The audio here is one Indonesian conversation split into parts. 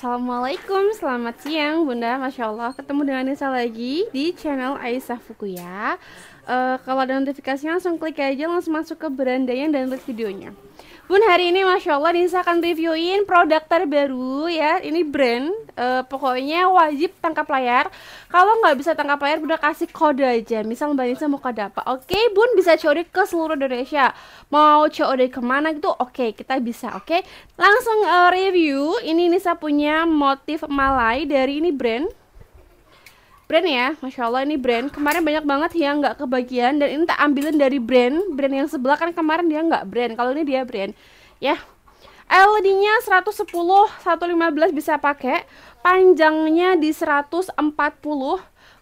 Assalamualaikum, selamat siang Bunda Masya Allah, ketemu dengan Nisa lagi di channel Aisyah Fukuya uh, Kalau ada notifikasi langsung klik aja, langsung masuk ke berandanya dan lihat videonya Bun hari ini Masya Allah Nisa akan reviewin produk terbaru ya Ini brand uh, Pokoknya wajib tangkap layar Kalau nggak bisa tangkap layar udah kasih kode aja Misal Mbak Nisa mau kode apa Oke Bun bisa COD ke seluruh Indonesia Mau COD kemana gitu Oke kita bisa oke Langsung uh, review Ini Nisa punya motif malai dari ini brand brand ya Masya Allah ini brand kemarin banyak banget yang nggak kebagian dan ini tak ambilin dari brand brand yang sebelah kan kemarin dia nggak brand kalau ini dia brand ya LED nya 110 115 bisa pakai panjangnya di 140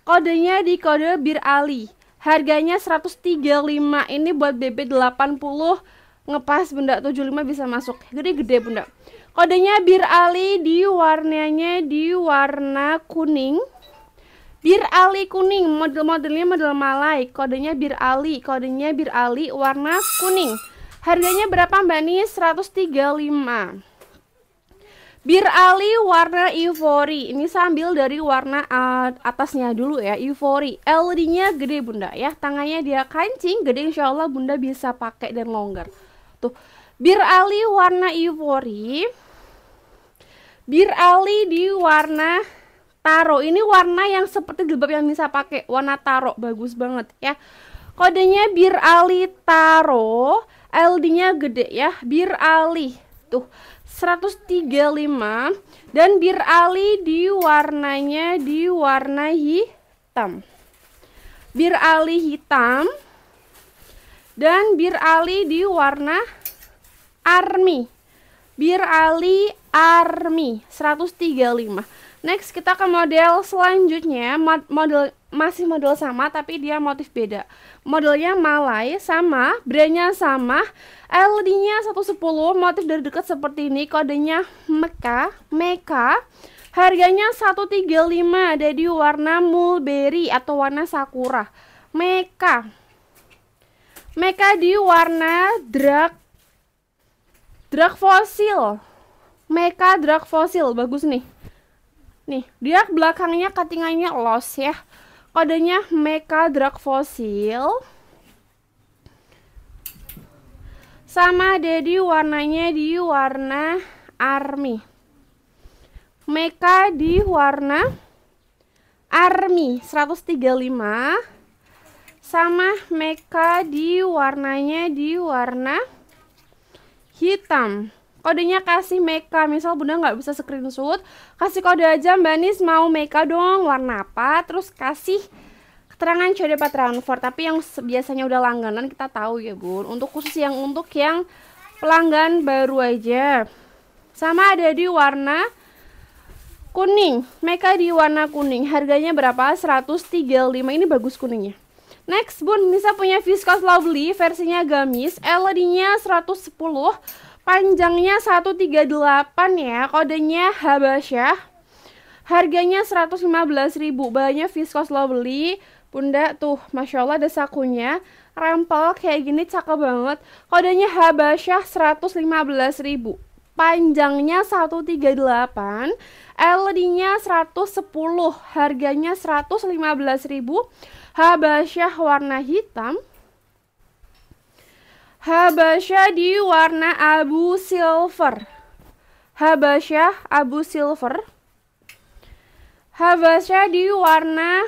kodenya di kode Bir Ali harganya 135 ini buat BB 80 ngepas bunda 75 bisa masuk gede-gede bunda kodenya Bir Ali di warnanya di warna kuning Bir Ali kuning, model-modelnya model Malai, kodenya Bir Ali, kodenya Bir Ali warna kuning. Harganya berapa Mbak Nis? 135. Bir Ali warna ivory. Ini sambil dari warna eh, atasnya dulu ya, ivory. LD-nya gede Bunda ya. Tangannya dia kancing, gede insya Allah Bunda bisa pakai dan longgar. Tuh. Bir Ali warna ivory. Bir Ali di warna taro ini warna yang seperti jilbab yang bisa pakai warna taro bagus banget ya kodenya bir ali taro LD nya gede ya bir ali tuh 135 dan bir ali di warnanya di warna hitam bir ali hitam dan bir ali di warna army bir ali army 135 Next kita ke model selanjutnya, model masih model sama tapi dia motif beda. Modelnya malai sama, brandnya sama, LD-nya 110, motif dari dekat seperti ini, kodenya Meka, Meka. Harganya 135 ada di warna mulberry atau warna sakura. Meka. Meka di warna drag drag fosil. Meka drag fosil bagus nih. Nih, dia belakangnya katingannya los ya. Kodenya Mecha Drug Fossil. Sama Dedi warnanya di warna army. Mecha di warna army 135. Sama Mecha di warnanya di warna hitam kodenya kasih Meka misal bunda nggak bisa screenshot kasih kode aja mbak Nis mau Meka dong warna apa terus kasih keterangan code transfer tapi yang biasanya udah langganan kita tahu ya bun untuk khusus yang untuk yang pelanggan baru aja sama ada di warna kuning Meka di warna kuning harganya berapa 135 ini bagus kuningnya Next, Bun Nisa punya Viscose Lovely versinya gamis, LED-nya 110, Panjangnya 138 ya, kodenya Habasyah. Harganya 115.000, bahannya viskos lo beli. Bunda tuh, Masya Allah ada sakunya Rempel kayak gini cakep banget Kodenya Habasyah 115.000 Panjangnya 138 led nya 110 Harganya 115.000 Habasyah warna hitam Habasyah di warna abu silver. Habasyah abu silver. Habasyah di warna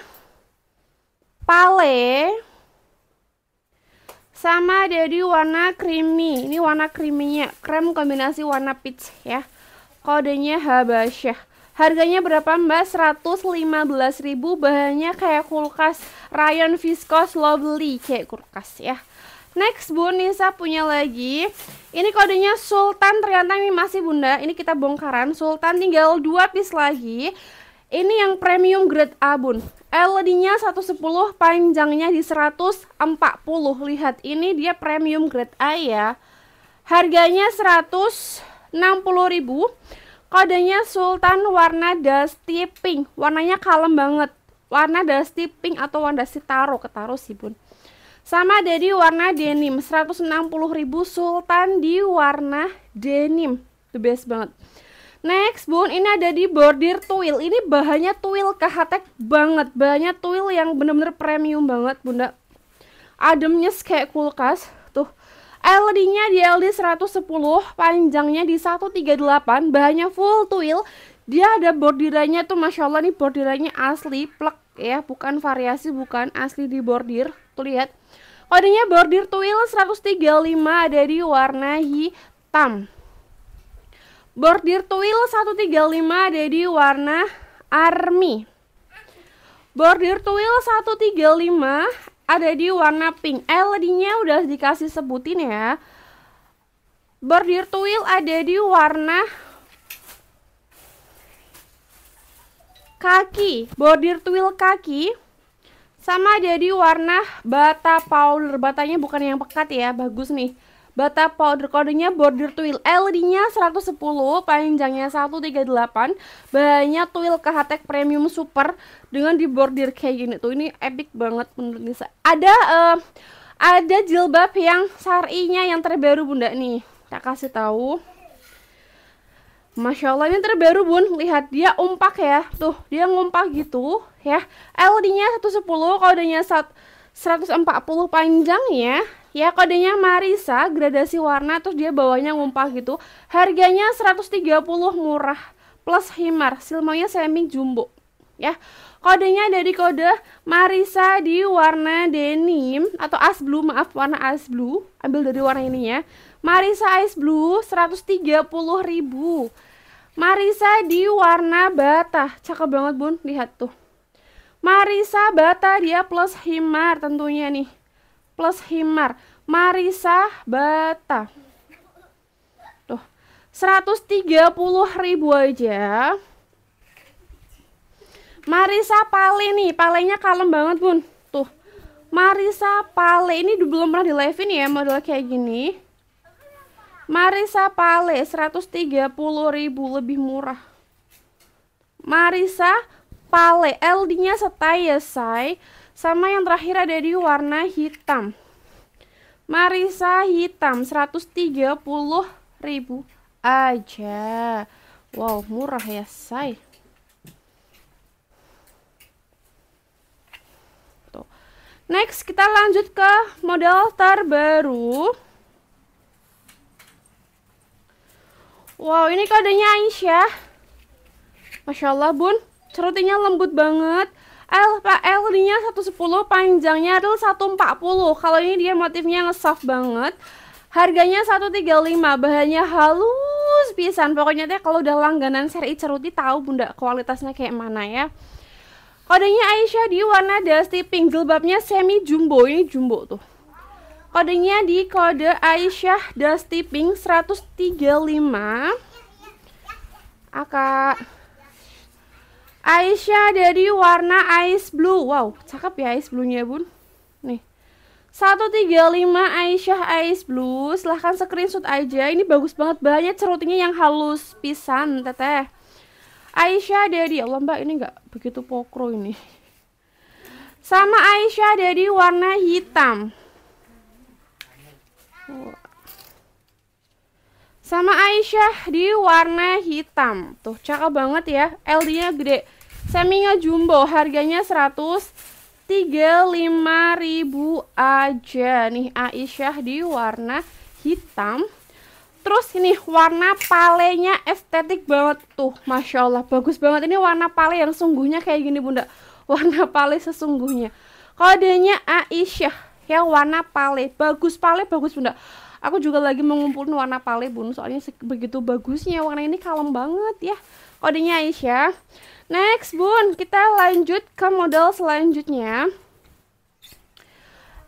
pale. Sama jadi di warna creamy. Ini warna creamy-nya. krem kombinasi warna peach ya. Kodenya Habasyah. Harganya berapa mbak? ribu. Bahannya kayak kulkas Ryan Viscose Lovely Kayak kulkas ya Next Bun, Nisa punya lagi. Ini kodenya Sultan, ternyata ini masih Bunda. Ini kita bongkaran. Sultan tinggal dua piece lagi. Ini yang premium grade A, Bun. LED-nya 110, panjangnya di 140. Lihat, ini dia premium grade A ya. Harganya ribu. Kodenya Sultan warna dusty pink. Warnanya kalem banget. Warna dusty pink atau warna dusty taro, ketaro sih, Bun. Sama dari warna denim, ribu sultan di warna denim. The best banget. Next, Bun, ini ada di bordir tuil. Ini bahannya tuil kehatek banget. Bahannya tuil yang bener-bener premium banget, Bunda. Ademnya kayak kulkas. Tuh. LD-nya di LD 110, panjangnya di 138, bahannya full tuil. Dia ada bordirannya tuh, Masya Allah nih bordirannya asli, plek ya. Bukan variasi, bukan asli di bordir. Tuh lihat. Odenya bordir tuil 135 ada di warna hitam. Bordir tuil 135 ada di warna army. Bordir tuil 135 ada di warna pink. Eh, LED-nya udah dikasih sebutin ya. Bordir tuil ada di warna kaki. Bordir tuil kaki sama jadi warna bata powder. Batanya bukan yang pekat ya, bagus nih. Bata powder kodenya border twill. LED-nya 110, panjangnya 138. Banyak twill kehatek premium super dengan di border kayak gini tuh. Ini epic banget menurut Nisa. Ada uh, ada jilbab yang sarinya yang terbaru Bunda nih. Tak kasih tahu. Masya Allah ini terbaru bun Lihat dia umpak ya Tuh dia ngumpak gitu ya. LD-nya 110, kodenya 140 panjang ya. Ya, kodenya Marisa, gradasi warna terus dia bawahnya ngumpah gitu. Harganya 130 murah plus himar, silmonya semi jumbo ya. Kodenya dari kode Marisa di warna denim atau ice blue, maaf warna ice blue. Ambil dari warna ini ya. Marisa ice blue 130.000. Marisa di warna bata. Cakep banget, Bun. Lihat tuh. Marisa Batadia plus Himar tentunya nih. Plus Himar. Marisa Bata. Tuh. 130 ribu aja. Marisa Pale nih. Palenya kalem banget bun. Tuh. Marisa Pale. Ini belum pernah di live ini ya model kayak gini. Marisa Pale 130 ribu lebih murah. Marisa pale. LD-nya setai ya, say. Sama yang terakhir ada di warna hitam. Marisa hitam 130 ribu aja. Wow, murah ya, say. Tuh. Next, kita lanjut ke model terbaru. Wow, ini kodenya Aisyah. Masya Allah, Bun cerutinya lembut banget L, L nya 110 panjangnya adalah 140 kalau ini dia motifnya nge-soft banget harganya 135 bahannya halus pisan pokoknya teh kalau udah langganan seri ceruti tahu bunda kualitasnya kayak mana ya kodenya Aisyah di warna dusty pink gelbabnya semi jumbo ini jumbo tuh kodenya di kode Aisyah dusty pink 135 akak Aisyah dari warna ice blue. Wow, cakep ya ice blue-nya, Bun. Nih. 135 Aisyah Ice Blue. Silahkan screenshot aja. Ini bagus banget banyak cerutnya yang halus pisan, Teteh. Aisyah dari ya Allah, Mbak, ini nggak begitu pokro ini. Sama Aisyah dari warna hitam. Oh. Sama Aisyah di warna hitam. Tuh cakep banget ya. LD-nya gede. Seminya jumbo, harganya ribu aja nih Aisyah di warna hitam. Terus ini warna palenya estetik banget tuh, masya Allah bagus banget ini warna pale yang sungguhnya kayak gini bunda, warna pale sesungguhnya. Kodenya Aisyah ya warna pale, bagus pale bagus bunda. Aku juga lagi mengumpulkan warna pale bun, soalnya begitu bagusnya warna ini kalem banget ya. Kodenya Aisyah. Next bun, kita lanjut ke model selanjutnya.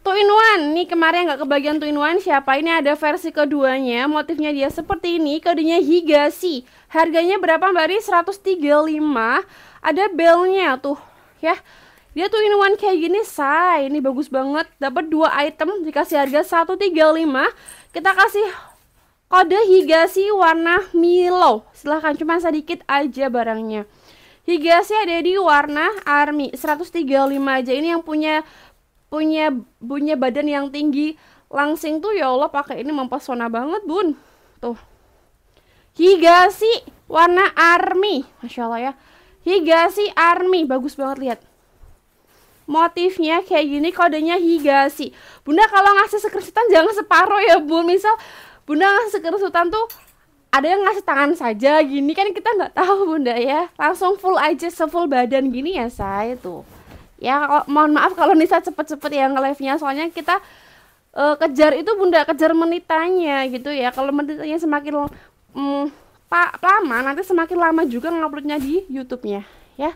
Two in one, nih kemarin nggak kebagian two in one siapa? Ini ada versi keduanya, motifnya dia seperti ini, kodenya Higashi Harganya berapa Mbak Ri? 135. Ada belnya tuh, ya. Dia tuh in one kayak gini, say. Ini bagus banget. Dapat dua item dikasih harga 135. Kita kasih kode higasi warna Milo. Silahkan cuma sedikit aja barangnya. higasi ada di warna Army 135 aja. Ini yang punya punya punya badan yang tinggi langsing tuh ya Allah pakai ini mempesona banget bun tuh higasi warna army Masya Allah ya higasi army bagus banget lihat motifnya kayak gini kodenya higashi bunda kalau ngasih sekresutan jangan separoh ya bu misal bunda ngasih sekresutan tuh ada yang ngasih tangan saja gini kan kita nggak tahu bunda ya langsung full aja sefull badan gini ya saya tuh ya kalau, mohon maaf kalau Nisa cepet-cepet yang live nya soalnya kita uh, kejar itu bunda kejar menitanya gitu ya kalau menitanya semakin mm, pak lama nanti semakin lama juga nguploadnya di YouTube-nya ya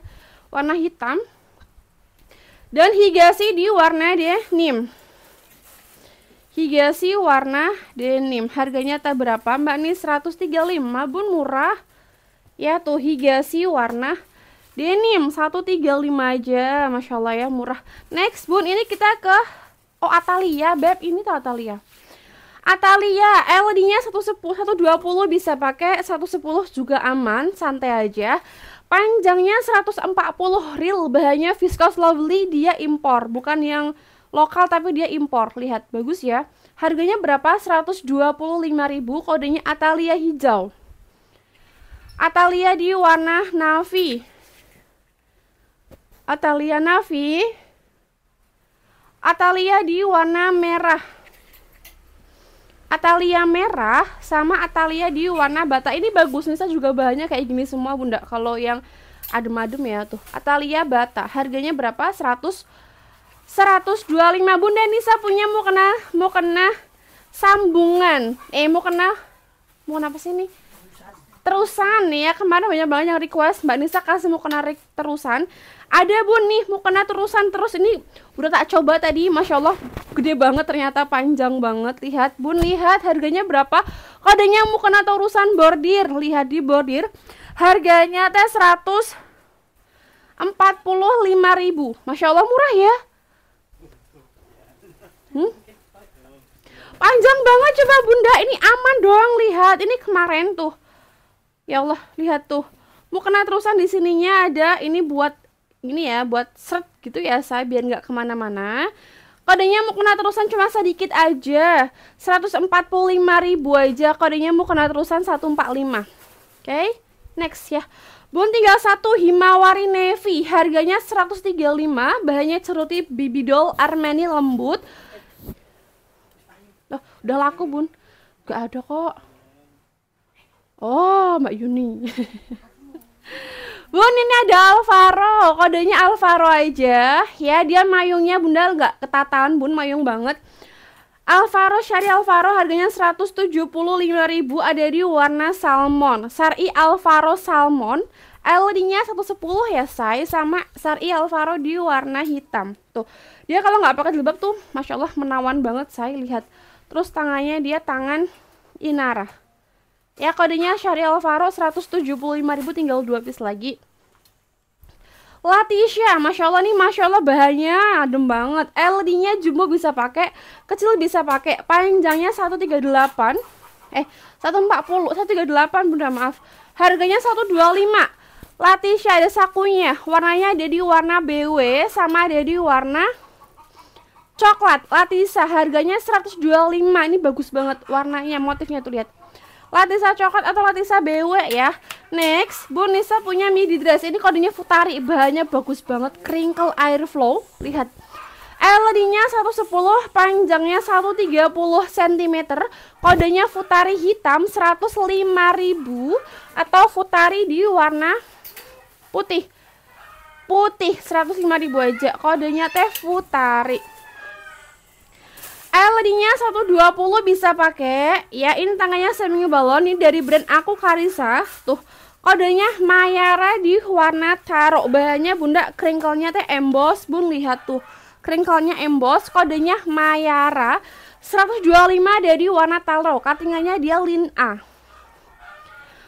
warna hitam dan Higashi di warna denim. Higashi warna denim. Harganya tak berapa, Mbak nih 135, Bun murah. Ya tuh Higashi warna denim 135 aja. Masya Allah ya murah. Next Bun, ini kita ke Oh Atalia, Beb, ini tuh Atalia. Atalia LD-nya 110 120 bisa pakai 110 juga aman, santai aja. Panjangnya 140 reel, bahannya viscose lovely, dia impor, bukan yang lokal tapi dia impor. Lihat, bagus ya. Harganya berapa? 125.000, kodenya Atalia hijau. Atalia di warna navy. Atalia navy. Atalia di warna merah. Atalia merah sama Atalia di warna bata ini bagus Nisa juga bahannya kayak gini semua bunda kalau yang adem-adem ya tuh Atalia bata harganya berapa 100 125 bunda Nisa punya mau kena mau kena sambungan eh mau kena mau kenapa sih nih terusan nih ya kemarin banyak banget yang request Mbak Nisa kasih mau kena terusan ada bun nih mau kena terusan terus ini udah tak coba tadi Masya Allah gede banget ternyata panjang banget lihat bun lihat harganya berapa kodenya mau kena terusan bordir lihat di bordir harganya teh 145 ribu Masya Allah murah ya hmm? panjang banget coba bunda ini aman doang lihat ini kemarin tuh Ya Allah, lihat tuh. mau kena terusan di sininya ada ini buat ini ya, buat seret gitu ya saya biar nggak kemana-mana. Kodenya mau kena terusan cuma sedikit aja. 145 ribu aja kodenya mau kena terusan 145. Oke, okay? next ya. Bun tinggal satu Himawari Navy, harganya 135, bahannya ceruti bibidol Armani lembut. Loh, udah laku, Bun. Gak ada kok. Mbak Yuni. Bun, ini ada Alvaro. Kodenya Alvaro aja. Ya, dia mayungnya Bunda nggak ketatan, Bun. Mayung banget. Alvaro Syari Alvaro harganya 175.000 ada di warna salmon. Sari Alvaro salmon. ld nya 110 ya, say. Sama Sari Alvaro di warna hitam. Tuh. Dia kalau nggak pakai jilbab tuh, Masya Allah menawan banget, saya Lihat. Terus tangannya dia tangan Inara Ya kodenya Syari Alvaro 175.000 tinggal 2 piece lagi. Latisha, ya, masya Allah nih, masya Allah bahannya adem banget. LD-nya jumbo bisa pakai, kecil bisa pakai, panjangnya 138, eh 140, 138 bunda maaf. Harganya 125. Latisha ya, ada sakunya, warnanya ada di warna BW sama ada di warna coklat. Latisha ya, harganya 125, ini bagus banget warnanya, motifnya tuh lihat. Latisa coklat atau Latisa BW ya Next, Bu Nisa punya midi dress Ini kodenya Futari, bahannya bagus banget Crinkle flow. lihat LED-nya 110, panjangnya 130 cm Kodenya Futari hitam 105.000 Atau Futari di warna putih Putih 105.000 aja Kodenya teh Futari Eh, LED-nya 120 bisa pakai. Ya, ini tangannya semi balon ini dari brand aku Karisa. Tuh, kodenya Mayara di warna taro. Bahannya Bunda kringkelnya teh emboss, Bun lihat tuh. Kringkelnya emboss, kodenya Mayara 125 dari warna taro. Katingannya dia lin A.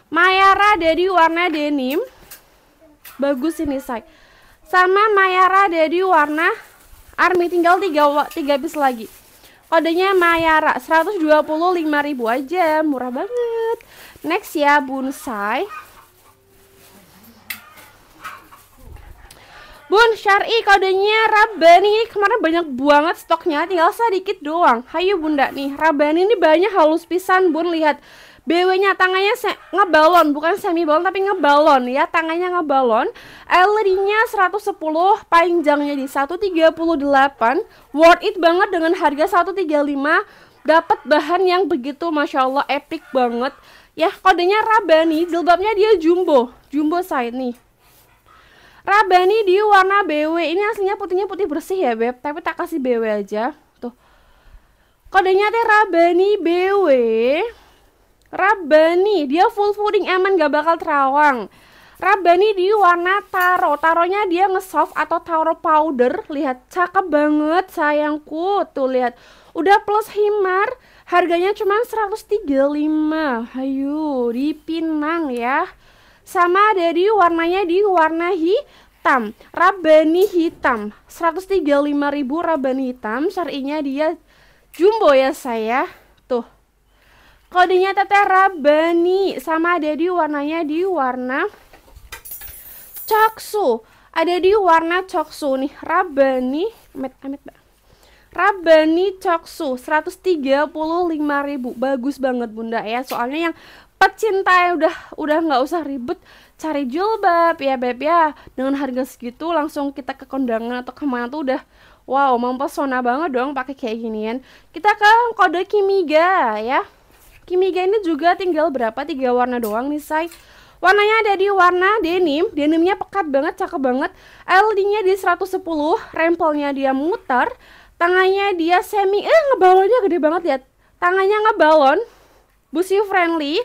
Mayara dari warna denim. Bagus ini, say. Sama Mayara dari warna army tinggal 3 3 bis lagi. Kodenya Mayara ribu aja, murah banget. Next ya bonsai. Bun Syari kodenya Rabani kemarin banyak banget stoknya tinggal sedikit doang. Hayu Bunda nih, Rabani ini banyak halus pisan Bun lihat. BW-nya tangannya se ngebalon, bukan semi balon tapi ngebalon ya, tangannya ngebalon. LED-nya 110, panjangnya di 138. Worth it banget dengan harga 135. Dapat bahan yang begitu Masya Allah epic banget. Ya, kodenya Rabani, jilbabnya dia jumbo, jumbo side nih. Rabani di warna BW. Ini aslinya putihnya putih bersih ya, Beb, tapi tak kasih BW aja. Tuh. Kodenya teh Rabani BW. Rabani, dia full fooding aman, gak bakal terawang. Rabani di warna taro, taronya dia ngesoft atau taro powder. Lihat, cakep banget sayangku. Tuh lihat, udah plus himar, harganya cuma 135. Hayu, di Pinang ya. Sama dari warnanya di warna hitam. Rabani hitam, 135.000 rabani hitam. Serinya dia jumbo ya saya Kodenya teteh Rabani sama ada di warnanya di warna coksu. Ada di warna coksu nih. Rabani, amet amet Mbak. Rabani Coksu ribu Bagus banget Bunda ya. Soalnya yang pecinta ya udah udah nggak usah ribet cari jilbab ya beb ya. Dengan harga segitu langsung kita ke kondangan atau kemana tuh udah wow mempesona banget dong pakai kayak ginian. Kita ke kode Kimiga ya. Kimiga ini juga tinggal berapa? Tiga warna doang nih, say. Warnanya ada di warna denim, denimnya pekat banget, cakep banget. LD-nya di 110, rempelnya dia muter, tangannya dia semi, eh ngebalonnya gede banget ya. Tangannya ngebalon, busi friendly,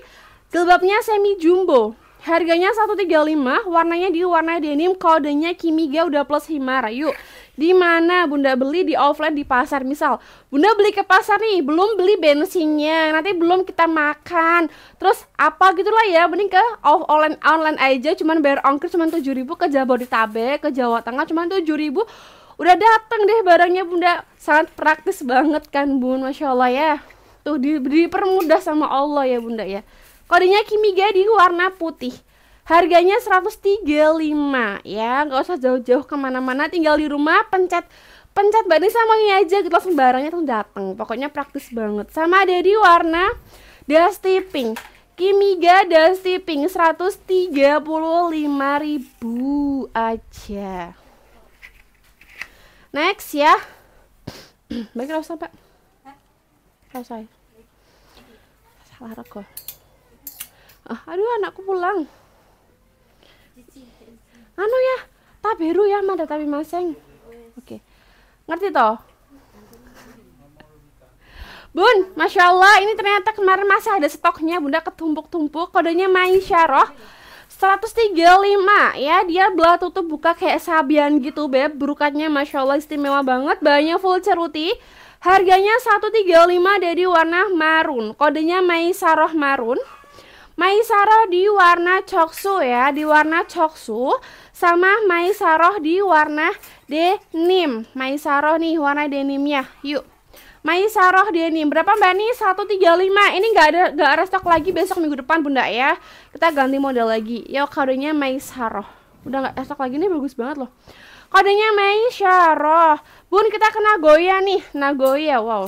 jilbabnya semi jumbo. Harganya 135, warnanya di warna denim, kodenya Kimiga udah plus yuk di mana Bunda beli di offline di pasar misal Bunda beli ke pasar nih belum beli bensinnya nanti belum kita makan terus apa gitulah ya mending ke off online online aja cuman bayar ongkir cuman ribu ke Jabodetabek ke Jawa Tengah cuman ribu udah datang deh barangnya Bunda sangat praktis banget kan Bun Masya Allah ya tuh di, dipermudah sama Allah ya Bunda ya kodenya Kimiga di warna putih Harganya 135 ya, nggak usah jauh-jauh kemana-mana, tinggal di rumah pencet pencet Mbak sama ini aja gitu langsung barangnya tuh dateng. Pokoknya praktis banget. Sama ada di warna Dusty Pink. Kimiga Dusty Pink ribu aja. Next ya. Baik, kalau sampai Pak. saya Salah rokok. Oh, aduh, anakku pulang anu ya tabiru ya mana tapi maseng oke ngerti toh Bun, Masya Allah, ini ternyata kemarin masih ada stoknya Bunda ketumpuk-tumpuk Kodenya main syaroh 135 ya Dia belah tutup buka kayak sabian gitu Beb berukatnya Masya Allah istimewa banget Banyak full ceruti Harganya 135 dari warna marun Kodenya Maisaroh marun Maisaro di warna coksu ya, di warna coksu sama Maisaro di warna denim. Maisaro nih warna denimnya. Yuk. Maisaro denim. Berapa Mbak nih? 135. Ini nggak ada nggak ada stok lagi besok minggu depan Bunda ya. Kita ganti model lagi. Yuk kodenya Maisaro. Udah nggak stok lagi nih bagus banget loh. Kodenya Maisaro. Bun kita kena Goya nih. Nagoya. Wow.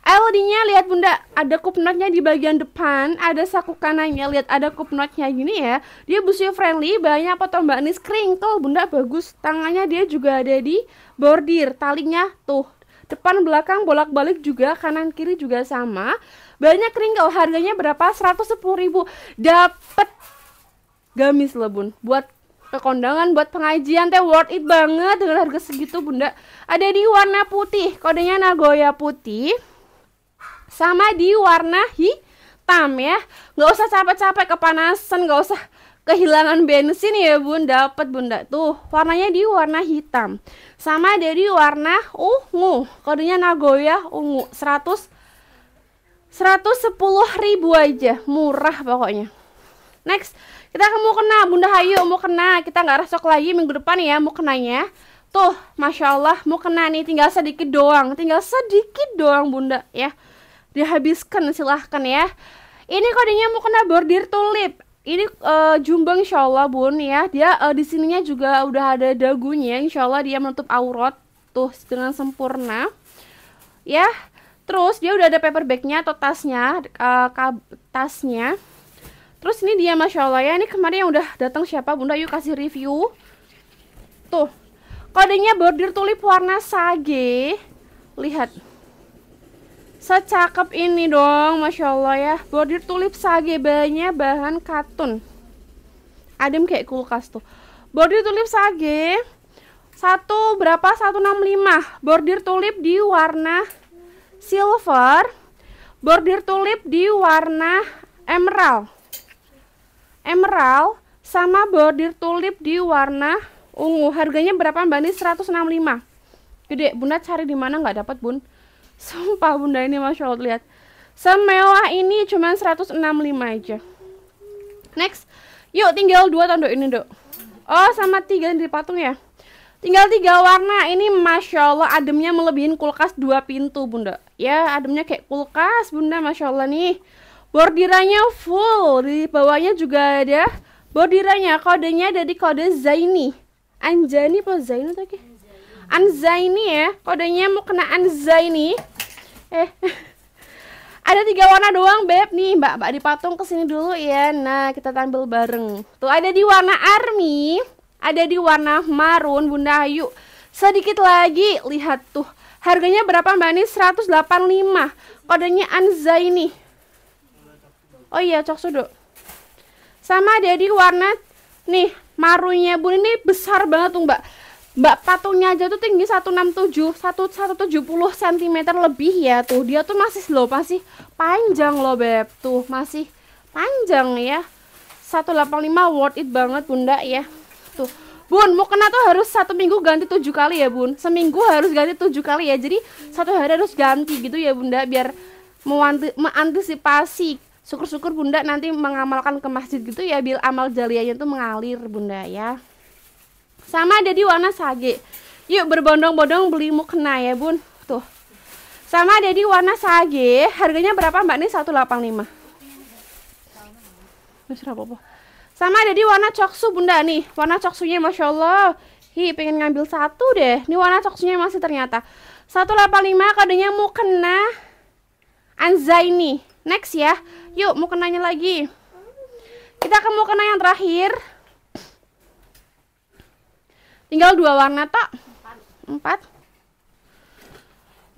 Elodie-nya lihat bunda ada kupnotnya di bagian depan, ada saku kanannya, lihat ada kupnotnya gini ya. Dia busi friendly, banyak pertombaan ini sprinkle bunda bagus. Tangannya dia juga ada di bordir, talinya tuh depan belakang bolak-balik juga kanan kiri juga sama banyak kringkel harganya berapa ribu dapat gamis bun buat kekondangan buat pengajian teh worth it banget dengan harga segitu bunda ada di warna putih kodenya Nagoya putih sama di warna hitam ya nggak usah capek-capek kepanasan nggak usah kehilangan bensin ya bun dapat bunda tuh warnanya di warna hitam sama dari warna ungu kodenya Nagoya ungu 100 110 ribu aja murah pokoknya next kita mau kena bunda hayu mau kena kita nggak resok lagi minggu depan ya mau kenanya tuh masya Allah mau kena nih tinggal sedikit doang tinggal sedikit doang bunda ya dihabiskan silahkan ya ini kodenya mau kena bordir tulip ini uh, Jumbang insyaallah bun ya dia uh, di sininya juga udah ada dagunya insyaallah dia menutup aurat tuh dengan sempurna ya terus dia udah ada paper bagnya atau tasnya uh, tasnya terus ini dia masya Allah ya ini kemarin yang udah datang siapa bunda yuk kasih review tuh kodenya bordir tulip warna sage lihat Secakep ini dong, Masya Allah ya. Bordir tulip sage banyak bahan katun. Adem kayak kulkas tuh. Bordir tulip sage, satu berapa? 165. Bordir tulip di warna silver. Bordir tulip di warna emerald. Emerald sama bordir tulip di warna ungu. Harganya berapa Mbak ini 165. Gede, Bunda cari di mana nggak dapat, Bun? Sumpah bunda ini Masya Allah lihat Semewah ini cuma 165 aja Next Yuk tinggal dua tanduk ini dok Oh sama tiga di dipatung ya Tinggal tiga warna Ini Masya Allah ademnya melebihin kulkas dua pintu bunda Ya ademnya kayak kulkas bunda Masya Allah nih Bordirannya full Di bawahnya juga ada Bordirannya kodenya dari kode Zaini Anjani apa Zaini tadi? Anza ini ya kodenya mau kena Anza ini. eh ada tiga warna doang beb nih mbak mbak dipatung kesini dulu ya nah kita tampil bareng tuh ada di warna army ada di warna marun bunda ayu sedikit lagi lihat tuh harganya berapa mbak ini 185 kodenya ini. oh iya cok sudo sama ada di warna nih marunnya bun ini besar banget tuh mbak Mbak patungnya aja tuh tinggi 167, 170 cm lebih ya tuh. Dia tuh masih loh, masih panjang loh Beb. Tuh, masih panjang ya. 185 worth it banget Bunda ya. Tuh. Bun, mau kena tuh harus satu minggu ganti tujuh kali ya Bun. Seminggu harus ganti tujuh kali ya. Jadi satu hari harus ganti gitu ya Bunda biar mengantisipasi syukur-syukur Bunda nanti mengamalkan ke masjid gitu ya biar amal jariahnya tuh mengalir Bunda ya. Sama jadi warna sage. Yuk berbondong-bondong beli mukena ya, Bun. Tuh. Sama jadi warna sage. Harganya berapa, Mbak? Ini 185. Sama jadi warna coksu, Bunda nih. Warna coksunya Masya Allah. Hi, pengen ngambil satu deh. Ini warna coksunya masih ternyata. 185 kodenya mukena Anzaini. Next ya. Yuk, mukenanya lagi. Kita ke mukena yang terakhir. Tinggal dua warna tak? Empat.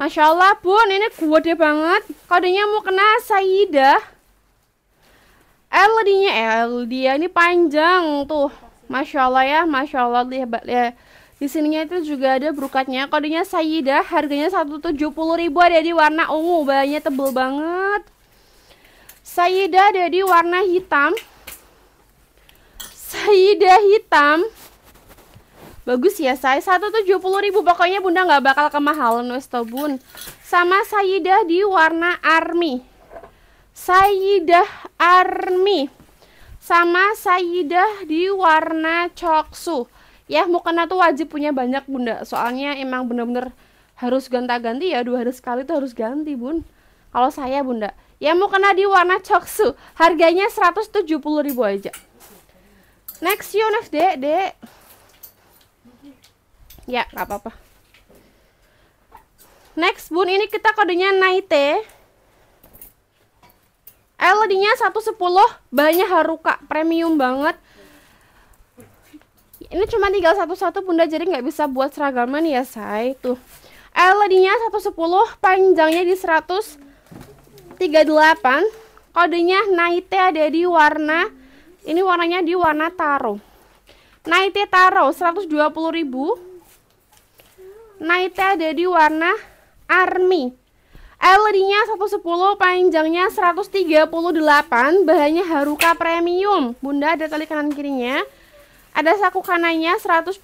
Masya Allah bun, ini gede banget. Kodenya mau kena Saidah. L nya eh, L dia ya, ini panjang tuh. Masya Allah ya, Masya Allah lihat ya. Di sininya itu juga ada berukatnya Kodenya Saida harganya satu tujuh puluh ribu ada di warna ungu, bahannya tebel banget. Saida ada di warna hitam. Saida hitam. Bagus ya saya 170 ribu pokoknya bunda nggak bakal kemahalan wes bun Sama Sayidah di warna army Sayidah army Sama Sayidah di warna coksu Ya mukena tuh wajib punya banyak bunda Soalnya emang bener-bener harus ganti-ganti ya Dua hari sekali tuh harus ganti bun Kalau saya bunda Ya mukena di warna coksu Harganya 170 ribu aja Next you next dek dek ya nggak apa-apa next bun ini kita kodenya naite LED nya 110 banyak haruka premium banget ini cuma tinggal satu-satu bunda jadi nggak bisa buat seragaman ya Shay. tuh LED nya 110 panjangnya di 138 kodenya naite ada di warna ini warnanya di warna taro naite taro 120 ribu Nightnya ada di warna army. LED-nya 110, panjangnya 138, bahannya Haruka Premium. Bunda ada tali kanan kirinya. Ada saku kanannya 120.000.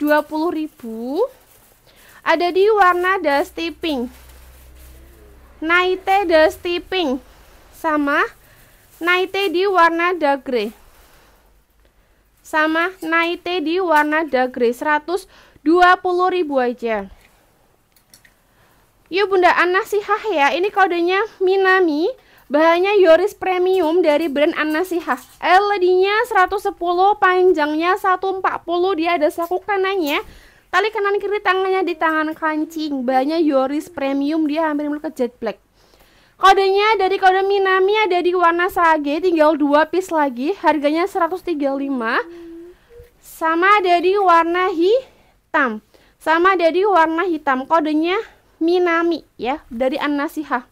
Ada di warna dusty pink. Naite dusty pink sama Naite di warna dark grey, Sama Naite di warna dark Grey 120.000 aja. Yuk, Bunda Anasihah ya. Ini kodenya Minami. Bahannya Yoris Premium dari brand Anasihah. LED-nya 110, panjangnya 140. Dia ada saku kanannya. Tali kanan kiri tangannya di tangan kancing. Bahannya Yoris Premium. Dia hampir mulai ke jet black. Kodenya dari kode Minami ada di warna sage, tinggal 2 piece lagi, harganya 135. Sama dari warna hitam. Sama dari warna hitam, kodenya Minami ya dari Anasihah,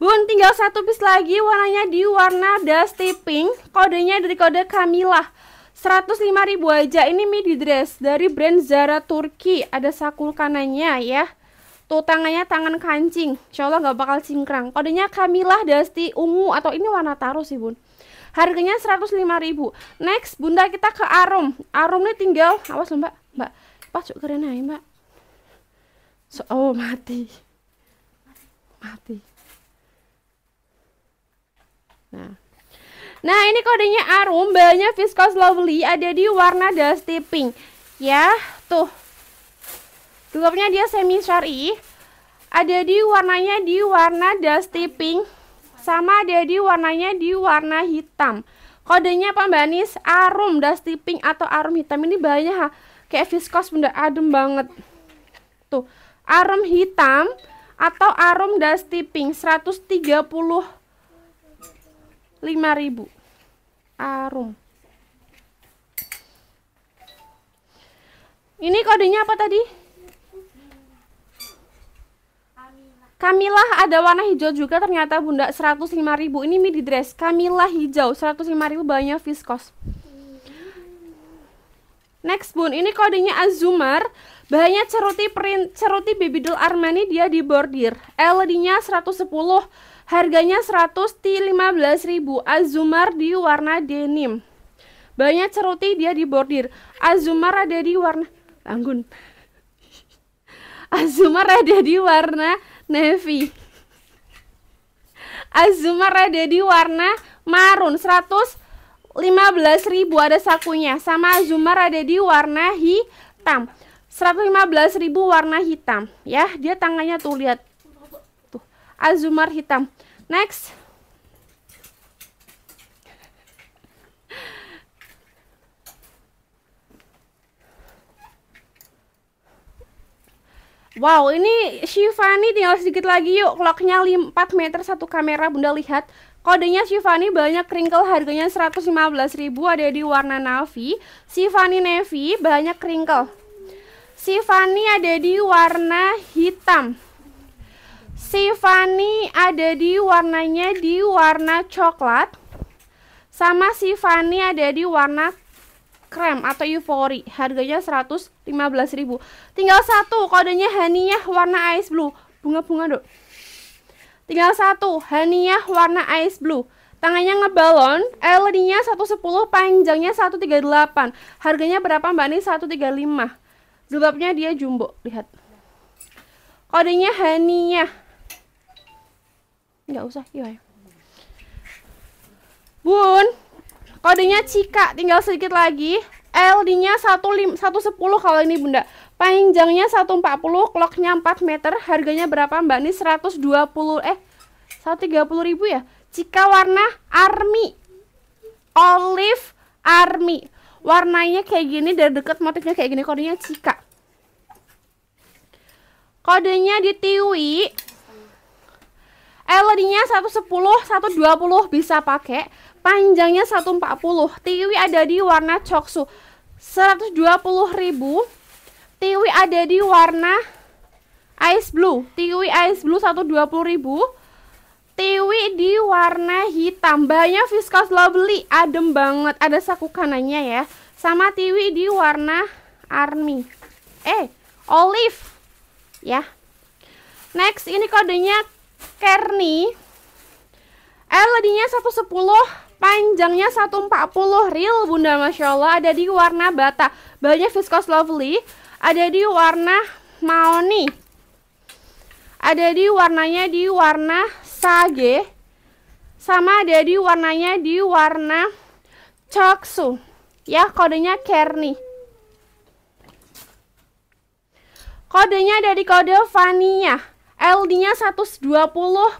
Bun, tinggal satu bis lagi warnanya di warna dusty pink, kodenya dari kode Kamila. 105 ribu aja ini midi dress dari brand Zara Turki. Ada sakul kanannya ya. Tuh tangannya tangan kancing. Insya Allah gak bakal cingkrang. Kodenya Kamila dusty ungu atau ini warna taro sih, Bun. Harganya 105 ribu Next, Bunda kita ke Arum. Arum ini tinggal awas lho Mbak. Mbak, cuk keren aja mbak so oh mati mati nah nah ini kodenya arum bahannya viscose lovely ada di warna dusty pink ya tuh gelapnya dia semi syari ada di warnanya di warna dusty pink sama ada di warnanya di warna hitam kodenya apa mbak Nis arum dusty pink atau arum hitam ini banyak kayak viskos bunda adem banget tuh arum hitam atau arum dusty pink 130 ribu arum ini kodenya apa tadi? Kamilah ada warna hijau juga ternyata bunda 105.000 ini midi dress Kamilah hijau 105.000 banyak viskos Next bun, ini kodenya Azumar. Bahannya ceruti print ceruti Babydoll Armani dia di bordir LED-nya 110, harganya 115 ribu Azumar di warna denim. Bahannya ceruti dia di bordir Azumar ada di warna anggun. Azumar ada di warna navy. Azumar ada di warna marun 100 15.000 ada sakunya. Sama Azumar ada di warna hitam. 115.000 warna hitam ya. Dia tangannya tuh lihat. Tuh, Azumar hitam. Next. Wow, ini Shivani tinggal sedikit lagi yuk. Clocknya 4 meter satu kamera. Bunda lihat Kodenya Shivani banyak kringkel harganya 115.000 ada di warna navy. Shivani navy banyak kringkel. Shivani ada di warna hitam. Shivani ada di warnanya di warna coklat. Sama Shivani ada di warna krem atau euphoria harganya 115.000. Tinggal satu kodenya Haniyah warna ice blue. Bunga-bunga, Dok. Tinggal satu, Haniah warna ice blue. Tangannya ngebalon, LED-nya 110, panjangnya 138. Harganya berapa Mbak tiga 135. Jilbabnya dia jumbo, lihat. Kodenya Haniah. Nggak usah, iya. Ya. Bun, kodenya Cika, tinggal sedikit lagi. LD-nya 110 kalau ini Bunda. Panjangnya 140, clocknya 4 meter, harganya berapa Mbak Ini 120 eh 130 ribu ya. Cika warna army. Olive army. Warnanya kayak gini dari deket motifnya kayak gini kodenya Cika. Kodenya di Tiwi. LED-nya 110, 120 bisa pakai. Panjangnya 140. Tiwi ada di warna coksu. 120 ribu Tiwi ada di warna ice blue. Tiwi ice blue 120 ribu. Tiwi di warna hitam. Banyak viscose lovely, adem banget. Ada saku kanannya ya. Sama tiwi di warna army. Eh, olive. Ya. Next ini kodenya Kerni. LED-nya 110, panjangnya 140 real Bunda Masya Allah ada di warna bata. Banyak viskos lovely ada di warna maoni ada di warnanya di warna sage sama ada di warnanya di warna choksu ya kodenya kerni kodenya dari kode vania. LD nya 120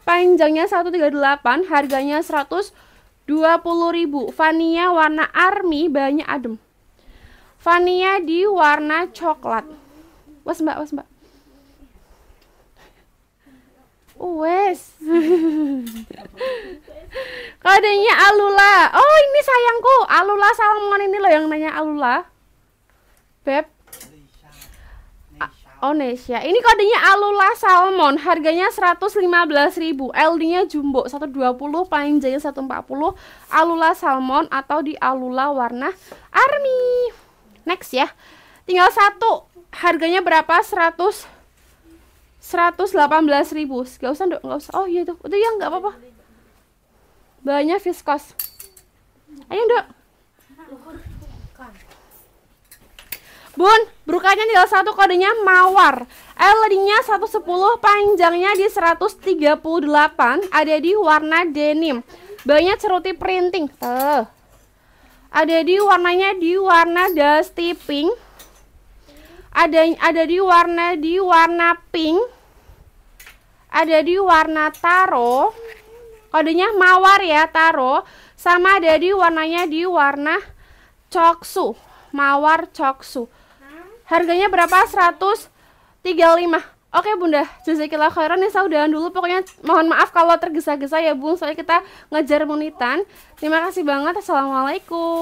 panjangnya 138 harganya 120 ribu Vania warna army banyak adem Vania di warna coklat. Wes mbak, wes mbak. Wes. Kodenya Alula. Oh, ini sayangku. Alula Salmon ini loh yang nanya Alula. Beb. Oh, Nesya. Ini kodenya Alula Salmon. Harganya 115.000. LD-nya jumbo 120, paling jaya 140. Alula Salmon atau di Alula warna army next ya tinggal satu harganya berapa 100 belas ribu gak usah gak usah oh iya tuh udah yang nggak apa-apa banyak viskos ayo dok Bun, brukanya tinggal satu kodenya mawar. L-nya sepuluh. panjangnya di 138, ada di warna denim. Banyak ceruti printing. Tuh, ada di warnanya di warna dusty pink ada ada di warna di warna pink ada di warna taro kodenya mawar ya taro sama ada di warnanya di warna coksu mawar coksu harganya berapa 135 Oke bunda, jazakillah khairan ya saudahan dulu Pokoknya mohon maaf kalau tergesa-gesa ya bung Soalnya kita ngejar monitan Terima kasih banget Assalamualaikum